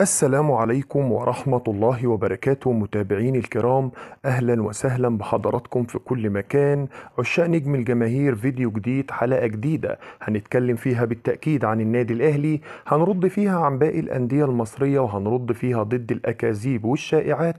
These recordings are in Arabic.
السلام عليكم ورحمة الله وبركاته متابعين الكرام أهلا وسهلا بحضراتكم في كل مكان عشاق نجم الجماهير فيديو جديد حلقة جديدة هنتكلم فيها بالتأكيد عن النادي الأهلي هنرد فيها عن باقي الأندية المصرية وهنرد فيها ضد الأكاذيب والشائعات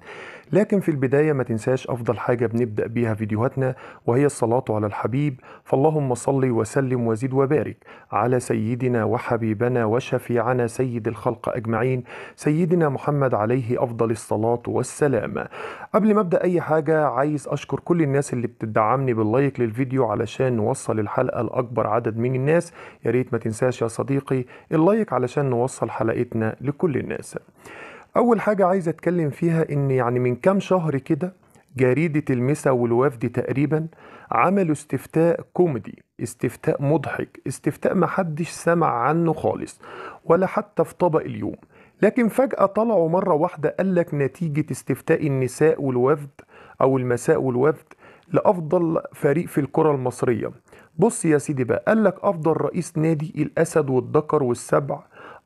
لكن في البداية ما تنساش أفضل حاجة بنبدأ بيها فيديوهاتنا وهي الصلاة على الحبيب فاللهم صل وسلم وزد وبارك على سيدنا وحبيبنا وشفيعنا سيد الخلق أجمعين سيدنا محمد عليه أفضل الصلاة والسلام قبل ما أبدأ أي حاجة عايز أشكر كل الناس اللي بتدعمني باللايك للفيديو علشان نوصل الحلقة لأكبر عدد من الناس يا ريت ما تنساش يا صديقي اللايك علشان نوصل حلقتنا لكل الناس اول حاجه عايز اتكلم فيها ان يعني من كام شهر كده جريدة المسا والوفد تقريبا عملوا استفتاء كوميدي استفتاء مضحك استفتاء محدش سمع عنه خالص ولا حتى في طبق اليوم لكن فجأة طلعوا مرة واحدة قالك نتيجة استفتاء النساء والوفد أو المساء والوفد لأفضل فريق في الكرة المصرية بص يا سيدي بقى قالك أفضل رئيس نادي الأسد والذكر والسبع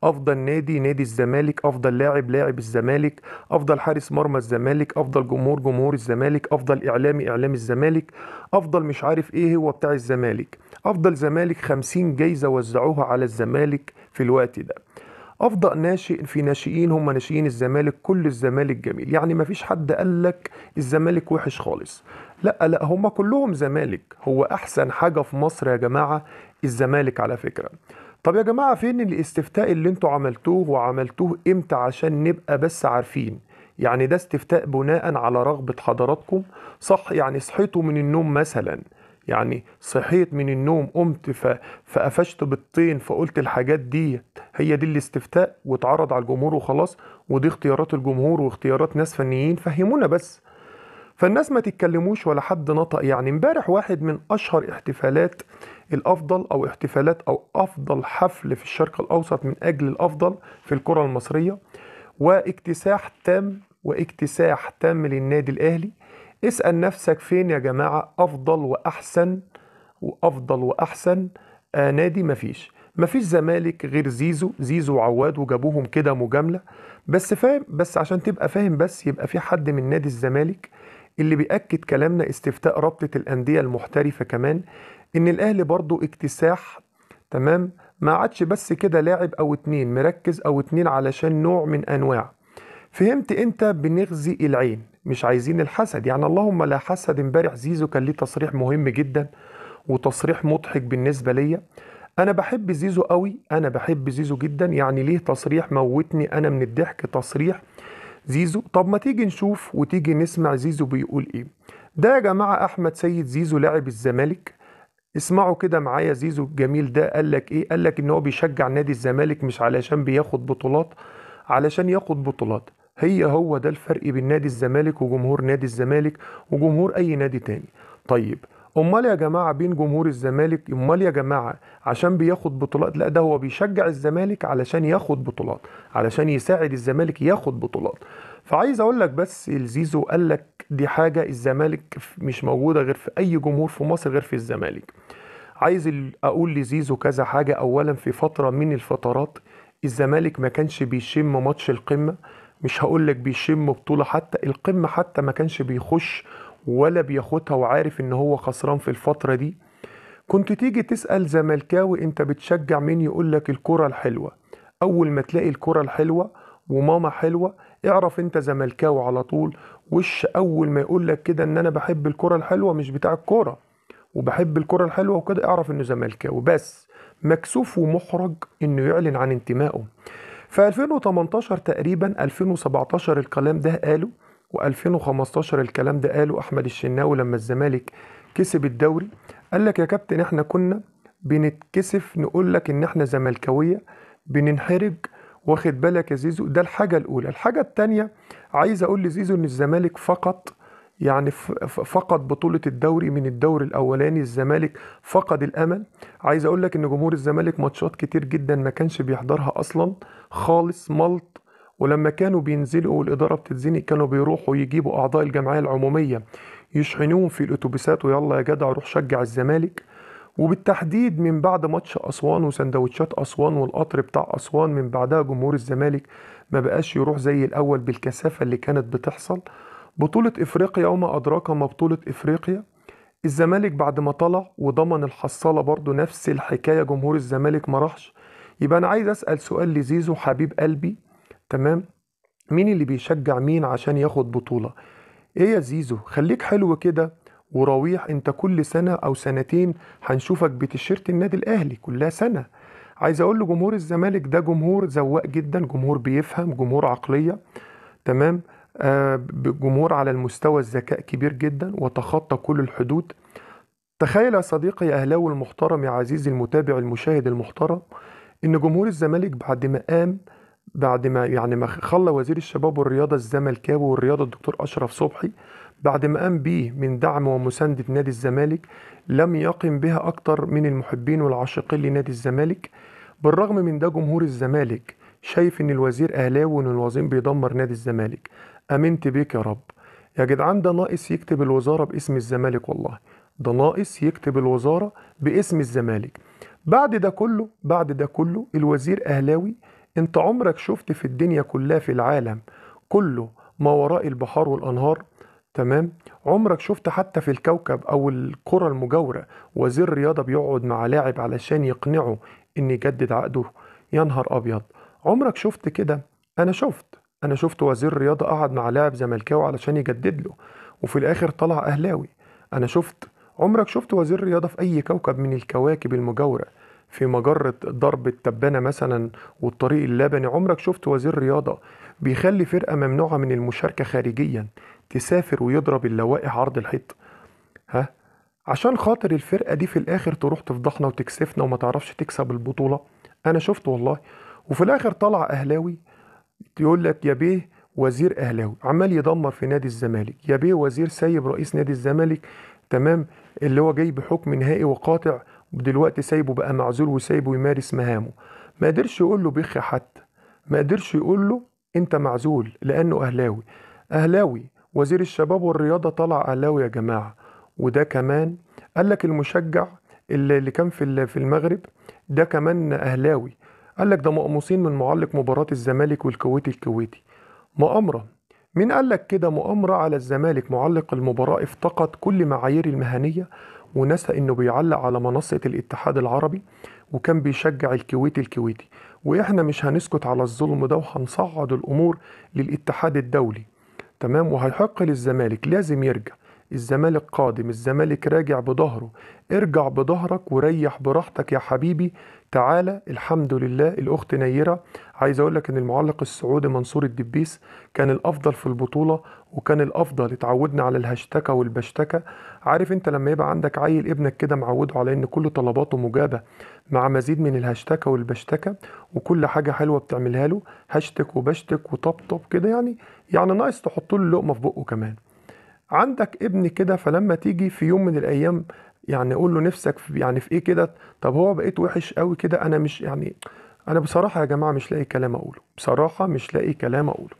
افضل نادي نادي الزمالك افضل لاعب لاعب الزمالك افضل حارس مرمى الزمالك افضل جمهور جمهور الزمالك افضل اعلامي اعلام الزمالك افضل مش عارف ايه هو بتاع الزمالك افضل زمالك 50 جايزه وزعوها على الزمالك في الوقت ده افضل ناشئ في ناشئين هم ناشئين الزمالك كل الزمالك جميل يعني ما فيش حد قال لك الزمالك وحش خالص لا لا هم كلهم زمالك هو احسن حاجه في مصر يا جماعه الزمالك على فكره طب يا جماعة فين الاستفتاء اللي انتوا عملتوه وعملتوه امتى عشان نبقى بس عارفين يعني ده استفتاء بناء على رغبة حضراتكم صح يعني صحيتوا من النوم مثلا يعني صحيت من النوم قمت فقفشت بالطين فقلت الحاجات دي هي دي الاستفتاء واتعرض على الجمهور وخلاص ودي اختيارات الجمهور واختيارات ناس فنيين فهمونا بس فالناس ما تتكلموش ولا حد نطق يعني امبارح واحد من اشهر احتفالات الافضل او احتفالات او افضل حفل في الشرق الاوسط من اجل الافضل في الكره المصريه واكتساح تام واكتساح تام للنادي الاهلي اسال نفسك فين يا جماعه افضل واحسن وافضل واحسن آه نادي مفيش مفيش زمالك غير زيزو زيزو وعواد وجابوهم كده مجامله بس فاهم بس عشان تبقى فاهم بس يبقى في حد من نادي الزمالك اللي بيأكد كلامنا استفتاء رابطة الأندية المحترفة كمان ان الاهلي برضو اكتساح تمام ما عادش بس كده لاعب او اتنين مركز او اتنين علشان نوع من انواع فهمت انت بنغزي العين مش عايزين الحسد يعني اللهم لا حسد امبارح زيزو كان ليه تصريح مهم جدا وتصريح مضحك بالنسبه ليا انا بحب زيزو قوي انا بحب زيزو جدا يعني ليه تصريح موتني انا من الضحك تصريح زيزو طب ما تيجي نشوف وتيجي نسمع زيزو بيقول ايه ده يا جماعه احمد سيد زيزو لاعب الزمالك اسمعوا كده معايا زيزو الجميل ده قال لك ايه قال لك ان هو بيشجع نادي الزمالك مش علشان بياخد بطولات علشان ياخد بطولات هي هو ده الفرق بين نادي الزمالك وجمهور نادي الزمالك وجمهور اي نادي تاني طيب امال يا جماعه بين جمهور الزمالك امال يا جماعه عشان بياخد بطولات لا ده هو بيشجع الزمالك علشان ياخد بطولات علشان يساعد الزمالك ياخد بطولات فعايز اقول لك بس الزيزو قال لك دي حاجه الزمالك مش موجوده غير في اي جمهور في مصر غير في الزمالك عايز اقول لزيزو كذا حاجه اولا في فتره من الفترات الزمالك ما كانش بيشم ماتش القمه مش هقول لك بيشم بطوله حتى القمه حتى ما كانش بيخش ولا بياخدها وعارف ان هو خسران في الفتره دي كنت تيجي تسال زملكاوي انت بتشجع مين يقول لك الكره الحلوه اول ما تلاقي الكره الحلوه وماما حلوه اعرف انت زملكاوي على طول وش اول ما يقول لك كده ان انا بحب الكره الحلوه مش بتاع الكوره وبحب الكره الحلوه وكده اعرف انه زملكاوي بس مكسوف ومحرج انه يعلن عن انتمائه في 2018 تقريبا 2017 الكلام ده قاله و2015 الكلام ده قاله احمد الشناوي لما الزمالك كسب الدوري قال لك يا كابتن احنا كنا بنتكسف نقول لك ان احنا زملكاويه بننحرج واخد بالك يا زيزو ده الحاجة الأولى الحاجة الثانية عايز أقول لزيزو إن الزمالك فقط يعني فقد بطولة الدوري من الدور الأولاني الزمالك فقد الأمل عايز أقول لك إن جمهور الزمالك ماتشات كتير جدا ما كانش بيحضرها أصلا خالص ملط ولما كانوا بينزلوا والإدارة بتتزنق كانوا بيروحوا يجيبوا أعضاء الجمعية العمومية يشحنوهم في الأتوبيسات ويلا يا جدع روح شجع الزمالك وبالتحديد من بعد ماتش أسوان وسندوتشات أسوان والقطر بتاع أسوان من بعدها جمهور الزمالك ما بقاش يروح زي الأول بالكثافة اللي كانت بتحصل بطولة إفريقيا وما أدراك ما بطولة إفريقيا الزمالك بعد ما طلع وضمن الحصالة برضه نفس الحكاية جمهور الزمالك ما راحش يبقى أنا عايز أسأل سؤال لزيزو حبيب قلبي تمام مين اللي بيشجع مين عشان ياخد بطولة إيه يا زيزو خليك حلو كده ورويح انت كل سنه او سنتين هنشوفك بتيشيرت النادي الاهلي كلها سنه عايز اقول لجمهور الزمالك ده جمهور زواق جدا جمهور بيفهم جمهور عقليه تمام آه جمهور على المستوى الذكاء كبير جدا وتخطى كل الحدود تخيل يا صديقي يا اهلاوي المحترم يا عزيزي المتابع المشاهد المحترم ان جمهور الزمالك بعد ما قام بعد ما يعني ما خلى وزير الشباب والرياضه الزملكاوي والرياضه الدكتور اشرف صبحي بعد ما قام بيه من دعم ومساندة نادي الزمالك لم يقم بها أكتر من المحبين والعاشقين لنادي الزمالك بالرغم من ده جمهور الزمالك شايف إن الوزير أهلاوي وإن الوزير بيدمر نادي الزمالك أمنت بيك يا رب يا جدعان ده ناقص يكتب الوزارة باسم الزمالك والله ده ناقص يكتب الوزارة باسم الزمالك بعد ده كله بعد ده كله الوزير أهلاوي انت عمرك شفت في الدنيا كلها في العالم كله ما وراء البحار والأنهار تمام عمرك شفت حتى في الكوكب او القرى المجاوره وزير رياضه بيقعد مع لاعب علشان يقنعه ان يجدد عقده يا نهار ابيض عمرك شفت كده انا شفت انا شفت وزير رياضه قعد مع لاعب زملكاوي علشان يجدد له وفي الاخر طلع اهلاوي انا شفت عمرك شفت وزير رياضه في اي كوكب من الكواكب المجاوره في مجرة ضرب التبانة مثلا والطريق اللبني عمرك شفت وزير رياضة بيخلي فرقة ممنوعة من المشاركة خارجيا تسافر ويضرب اللوائح عرض الحيط ها عشان خاطر الفرقه دي في الاخر تروح تفضحنا وتكسفنا وما تعرفش تكسب البطوله انا شفت والله وفي الاخر طلع اهلاوي يقول لك يا بيه وزير اهلاوي عمال يدمر في نادي الزمالك يا بيه وزير سايب رئيس نادي الزمالك تمام اللي هو جاي بحكم نهائي وقاطع دلوقتي سايبه بقى معزول وسايبه يمارس مهامه ما قدرش يقول له بخ حتى ما قدرش يقول له انت معزول لانه اهلاوي اهلاوي وزير الشباب والرياضة طلع أهلاوي يا جماعة وده كمان قال لك المشجع اللي كان في في المغرب ده كمان أهلاوي قال لك ده مقموصين من معلق مباراة الزمالك والكويتي الكويتي مؤامرة مين قال لك كده مؤامرة على الزمالك معلق المباراة افتقد كل معايير المهنية ونسى انه بيعلق على منصة الاتحاد العربي وكان بيشجع الكويتي الكويتي واحنا مش هنسكت على الظلم ده وهنصعد الامور للاتحاد الدولي تمام وهيحق للزمالك لازم يرجع الزمالك قادم الزمالك راجع بظهره ارجع بظهرك وريح براحتك يا حبيبي تعالى الحمد لله الاخت نيره عايز اقول لك ان المعلق السعودي منصور الدبيس كان الافضل في البطوله وكان الافضل اتعودنا على الهشتكه والبشتكه عارف انت لما يبقى عندك عيل ابنك كده معوده على ان كل طلباته مجابه مع مزيد من الهشتكه والبشتكه وكل حاجه حلوه بتعملها له هشتك وبشتك وطبطب كده يعني يعني ناقص تحط له لقمه في بقه كمان عندك ابن كده فلما تيجي في يوم من الايام يعني قول له نفسك في يعني في ايه كده طب هو بقيت وحش قوي كده انا مش يعني انا بصراحه يا جماعه مش لاقي كلام اقوله بصراحه مش لاقي كلام اقوله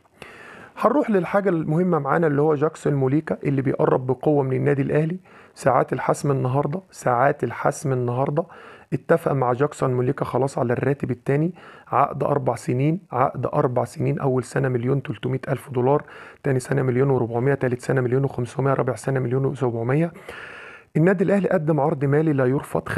هنروح للحاجه المهمه معانا اللي هو جاكسون موليكا اللي بيقرب بقوه من النادي الاهلي ساعات الحسم النهارده ساعات الحسم النهارده اتفق مع جاكسون موليكا خلاص على الراتب الثاني عقد أربع سنين عقد أربع سنين أول سنة مليون 300 ألف دولار ثاني سنة مليون و400 ثالث سنة مليون و500 رابع سنة مليون و700 النادي الاهلي قدم عرض مالي لا يرفض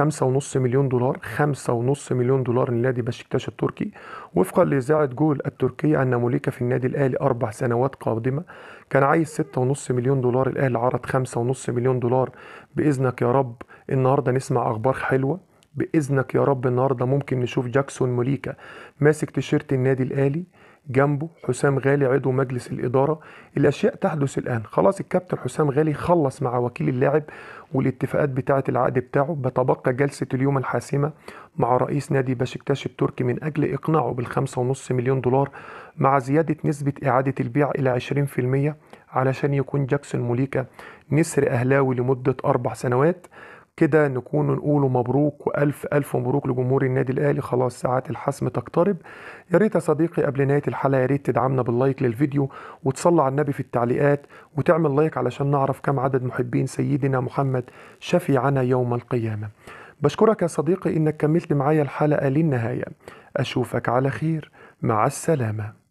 5.5 مليون دولار 5.5 مليون دولار لنادي بشكتاش التركي وفقا لاذاعه جول التركيه ان موليكا في النادي الاهلي اربع سنوات قادمه كان عايز 6.5 مليون دولار الاهلي عرض 5.5 مليون دولار باذنك يا رب النهارده نسمع اخبار حلوه باذنك يا رب النهارده ممكن نشوف جاكسون موليكا ماسك تيشيرت النادي الاهلي جنبه حسام غالي عضو مجلس الإدارة الأشياء تحدث الآن خلاص الكابتن حسام غالي خلص مع وكيل اللاعب والاتفاقات بتاعة العقد بتاعه بتبقى جلسة اليوم الحاسمة مع رئيس نادي باشكتاش التركي من أجل إقناعه بالخمسة ونص مليون دولار مع زيادة نسبة إعادة البيع إلى 20% علشان يكون جاكسون موليكا نسر أهلاوي لمدة أربع سنوات كده نكون نقوله مبروك والف الف مبروك لجمهور النادي الاهلي خلاص ساعات الحسم تقترب يا ريت يا صديقي قبل نهايه الحلقه يا ريت تدعمنا باللايك للفيديو وتصلي على النبي في التعليقات وتعمل لايك علشان نعرف كم عدد محبين سيدنا محمد شفيعنا يوم القيامه بشكرك يا صديقي انك كملت معايا الحلقه للنهايه اشوفك على خير مع السلامه